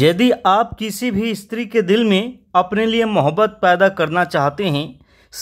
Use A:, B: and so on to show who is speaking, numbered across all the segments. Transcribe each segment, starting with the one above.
A: यदि आप किसी भी स्त्री के दिल में अपने लिए मोहब्बत पैदा करना चाहते हैं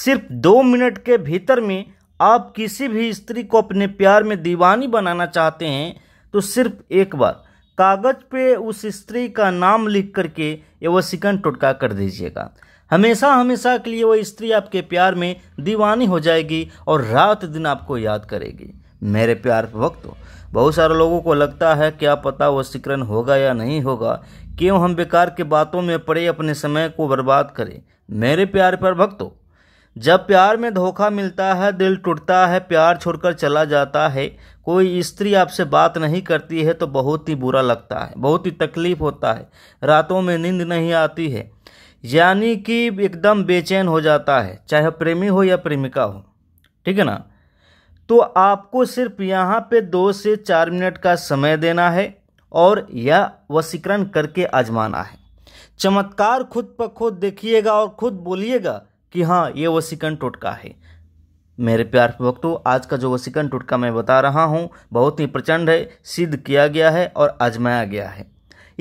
A: सिर्फ दो मिनट के भीतर में आप किसी भी स्त्री को अपने प्यार में दीवानी बनाना चाहते हैं तो सिर्फ एक बार कागज़ पे उस स्त्री का नाम लिख करके ये वह सिकन टुटका कर दीजिएगा हमेशा हमेशा के लिए वह स्त्री आपके प्यार में दीवानी हो जाएगी और रात दिन आपको याद करेगी मेरे प्यार वक्त बहुत सारे लोगों को लगता है क्या पता वह सिकरन होगा या नहीं होगा क्यों हम बेकार के बातों में पड़े अपने समय को बर्बाद करें मेरे प्यार पर भक्तों जब प्यार में धोखा मिलता है दिल टूटता है प्यार छोड़कर चला जाता है कोई स्त्री आपसे बात नहीं करती है तो बहुत ही बुरा लगता है बहुत ही तकलीफ होता है रातों में नींद नहीं आती है यानी कि एकदम बेचैन हो जाता है चाहे प्रेमी हो या प्रेमिका हो ठीक है ना तो आपको सिर्फ यहाँ पे दो से चार मिनट का समय देना है और यह वसीकरण करके आजमाना है चमत्कार खुद पर खुद देखिएगा और खुद बोलिएगा कि हाँ ये वसीकरण टोटका है मेरे प्यार भक्तों आज का जो वसीकरण टोटका मैं बता रहा हूँ बहुत ही प्रचंड है सिद्ध किया गया है और आजमाया गया है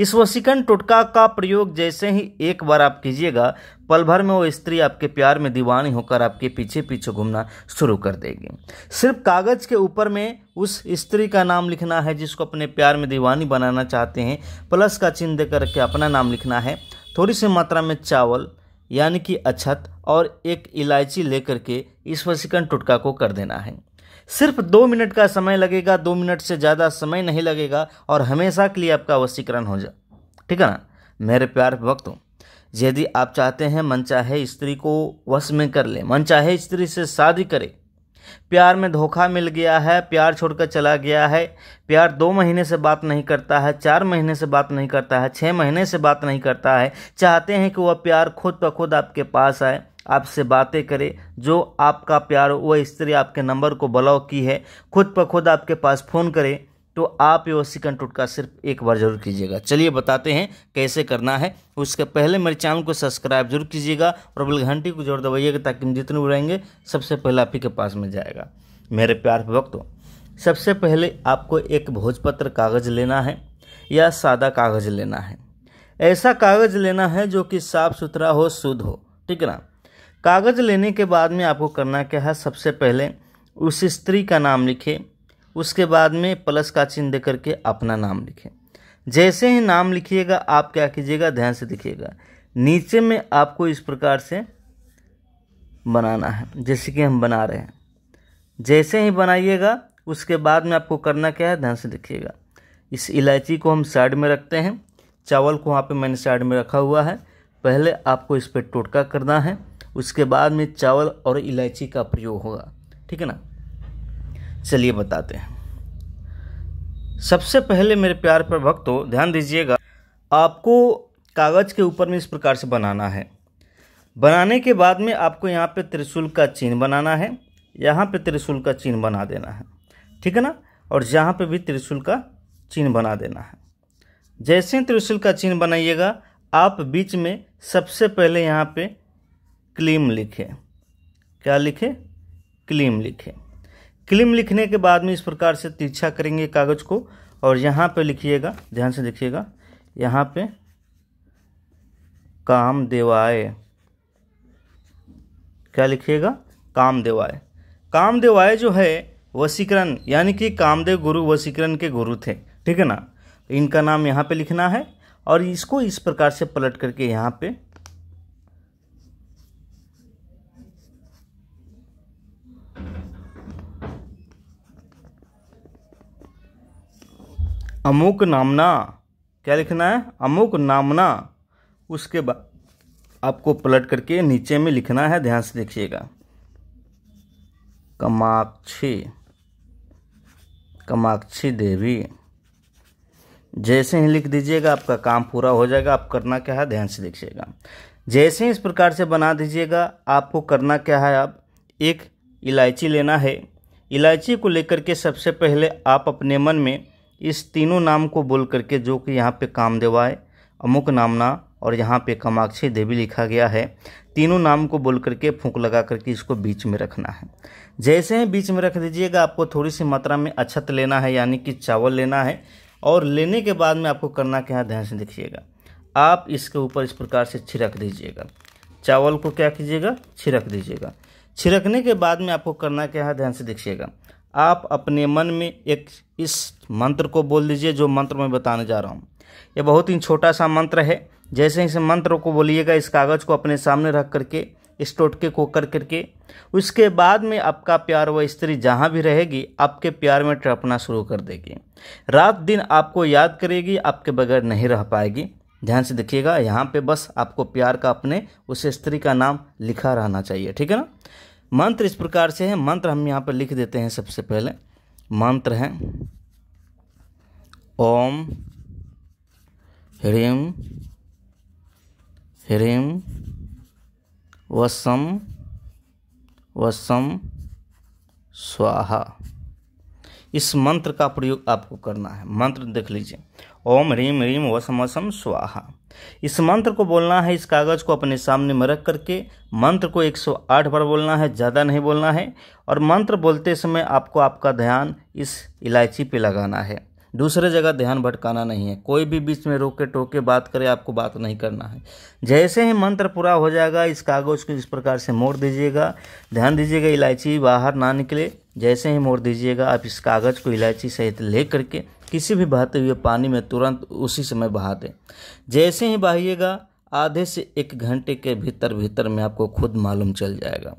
A: इस वसीकरण टोटका का प्रयोग जैसे ही एक बार आप कीजिएगा पल भर में वो स्त्री आपके प्यार में दीवानी होकर आपके पीछे पीछे घूमना शुरू कर देगी सिर्फ कागज़ के ऊपर में उस स्त्री का नाम लिखना है जिसको अपने प्यार में दीवानी बनाना चाहते हैं प्लस का चिन्ह दे करके अपना नाम लिखना है थोड़ी सी मात्रा में चावल यानी कि अछत और एक इलायची लेकर के इस वसीकरण टुटका को कर देना है सिर्फ दो मिनट का समय लगेगा दो मिनट से ज़्यादा समय नहीं लगेगा और हमेशा के लिए आपका वशीकरण हो जाए ठीक है ना मेरे प्यार भक्तों यदि आप चाहते हैं मन चाहे स्त्री को वश में कर ले मन चाहे स्त्री से शादी करे प्यार में धोखा मिल गया है प्यार छोड़कर चला गया है प्यार दो महीने से बात नहीं करता है चार महीने से बात नहीं करता है छः महीने से बात नहीं करता है चाहते हैं कि वह प्यार खुद ब खुद आपके पास आए आपसे बातें करे जो आपका प्यार वह स्त्री आपके नंबर को ब्लॉक की है खुद पर खुद आपके पास फ़ोन करे तो आप ये सिकन कंट्रोट का सिर्फ एक बार जरूर कीजिएगा चलिए बताते हैं कैसे करना है उसके पहले मेरे चैनल को सब्सक्राइब जरूर कीजिएगा और बिल घंटी को जोर दबाइएगा ताकि हम जितने रहेंगे सबसे पहले आप ही के पास में जाएगा मेरे प्यार वक्तों सबसे पहले आपको एक भोजपत्र कागज़ लेना है या सादा कागज़ लेना है ऐसा कागज़ लेना है जो कि साफ़ सुथरा हो शुद्ध हो ठीक है ना कागज़ लेने के बाद में आपको करना क्या है सबसे पहले उस स्त्री का नाम लिखें उसके बाद में प्लस का चिन्ह दे करके अपना नाम लिखें जैसे ही नाम लिखिएगा आप क्या कीजिएगा ध्यान से लिखिएगा नीचे में आपको इस प्रकार से बनाना है जैसे कि हम बना रहे हैं जैसे ही बनाइएगा उसके बाद में आपको करना क्या है ध्यान से लिखिएगा इस इलायची को हम साइड में रखते हैं चावल को वहाँ पे मैंने साइड में रखा हुआ है पहले आपको इस पर टोटका करना है उसके बाद में चावल और इलायची का प्रयोग होगा ठीक है ना चलिए बताते हैं सबसे पहले मेरे प्यार पर भक्तों ध्यान दीजिएगा आपको कागज़ के ऊपर में इस प्रकार से बनाना है बनाने के बाद में आपको यहाँ पे त्रिशूल का चिन्ह बनाना है यहाँ पे त्रिशूल का चिन्ह बना देना है ठीक है ना और यहाँ पे भी त्रिशूल का चिन्ह बना देना है जैसे त्रिशूल का चिन्ह बनाइएगा आप बीच में सबसे पहले यहाँ पे क्लीम लिखें क्या लिखें क्लीम लिखें क्लीम लिखने के बाद में इस प्रकार से तीक्षा करेंगे कागज़ को और यहाँ पे लिखिएगा ध्यान से देखिएगा यहाँ पे काम देवाय क्या लिखिएगा काम देवाय काम देवाय जो है वसीकरण यानी कि कामदेव गुरु वसीकरण के गुरु थे ठीक है ना इनका नाम यहाँ पे लिखना है और इसको इस प्रकार से पलट करके यहाँ पे अमुक नामना क्या लिखना है अमुक नामना उसके बाद आपको पलट करके नीचे में लिखना है ध्यान से देखिएगा कमाक्षी कमाक्षी देवी जैसे ही लिख दीजिएगा आपका काम पूरा हो जाएगा आप करना क्या है ध्यान से देखिएगा जैसे ही इस प्रकार से बना दीजिएगा आपको करना क्या है आप एक इलायची लेना है इलायची को लेकर के सबसे पहले आप अपने मन में इस तीनों नाम को बोल करके जो कि यहाँ पे कामदेवाय अमुक नामना और यहाँ पे कमाक्षी देवी लिखा गया है तीनों नाम को बोल करके फूंक लगा करके इसको बीच में रखना है जैसे ही बीच में रख दीजिएगा आपको थोड़ी सी मात्रा में अछत लेना है यानी कि चावल लेना है और लेने के बाद में आपको करना क्या ध्यान से देखिएगा आप इसके ऊपर इस प्रकार से छिड़क दीजिएगा चावल को क्या कीजिएगा छिड़क दीजिएगा छिड़कने के बाद में आपको करना क्या है ध्यान से देखिएगा आप अपने मन में एक इस मंत्र को बोल दीजिए जो मंत्र मैं बताने जा रहा हूँ यह बहुत ही छोटा सा मंत्र है जैसे इस मंत्र को बोलिएगा इस कागज़ को अपने सामने रख करके इस टोटके को कर करके उसके बाद में आपका प्यार व स्त्री जहाँ भी रहेगी आपके प्यार में टपना शुरू कर देगी रात दिन आपको याद करेगी आपके बगैर नहीं रह पाएगी ध्यान से देखिएगा यहाँ पे बस आपको प्यार का अपने उस स्त्री का नाम लिखा रहना चाहिए ठीक है ना मंत्र इस प्रकार से है मंत्र हम यहाँ पर लिख देते हैं सबसे पहले मंत्र हैं ओम ह्रीम ह्रीम वसम वसम स्वाहा इस मंत्र का प्रयोग आपको करना है मंत्र देख लीजिए ओम ह्रीम ह्रीम वसम वसम स्वाहा इस मंत्र को बोलना है इस कागज़ को अपने सामने में रख करके मंत्र को 108 बार बोलना है ज़्यादा नहीं बोलना है और मंत्र बोलते समय आपको आपका ध्यान इस इलायची पे लगाना है दूसरे जगह ध्यान भटकाना नहीं है कोई भी बीच में रोक के टोक के बात करे आपको बात नहीं करना है जैसे ही मंत्र पूरा हो जाएगा इस कागज़ को इस प्रकार से मोड़ दीजिएगा ध्यान दीजिएगा इलायची बाहर ना निकले जैसे ही मोड़ दीजिएगा आप इस कागज़ को इलायची सहित ले करके किसी भी बहते हुए पानी में तुरंत उसी समय बहा दें जैसे ही बहाइएगा आधे से एक घंटे के भीतर भीतर में आपको खुद मालूम चल जाएगा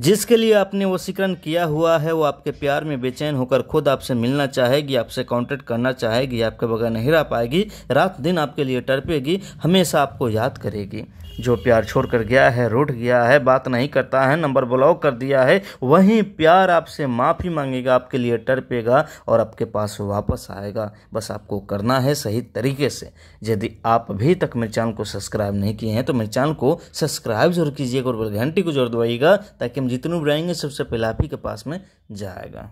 A: जिसके लिए आपने वसीकरण किया हुआ है वो आपके प्यार में बेचैन होकर खुद आपसे मिलना चाहेगी आपसे कांटेक्ट करना चाहेगी आपके बगैर नहीं रह पाएगी रात दिन आपके लिए टरपेगी हमेशा आपको याद करेगी जो प्यार छोड़ कर गया है रूठ गया है बात नहीं करता है नंबर ब्लॉक कर दिया है वहीं प्यार आपसे माफ़ी मांगेगा आपके लिए टरपेगा और आपके पास वापस आएगा बस आपको करना है सही तरीके से यदि आप अभी तक मेरे चैनल को सब्सक्राइब नहीं किए हैं तो मेरे चैनल को सब्सक्राइब जरूर कीजिएगा और घंटी को जरूर दबाइएगा ताकि हम भी रहेंगे सबसे पहले आप ही के पास में जाएगा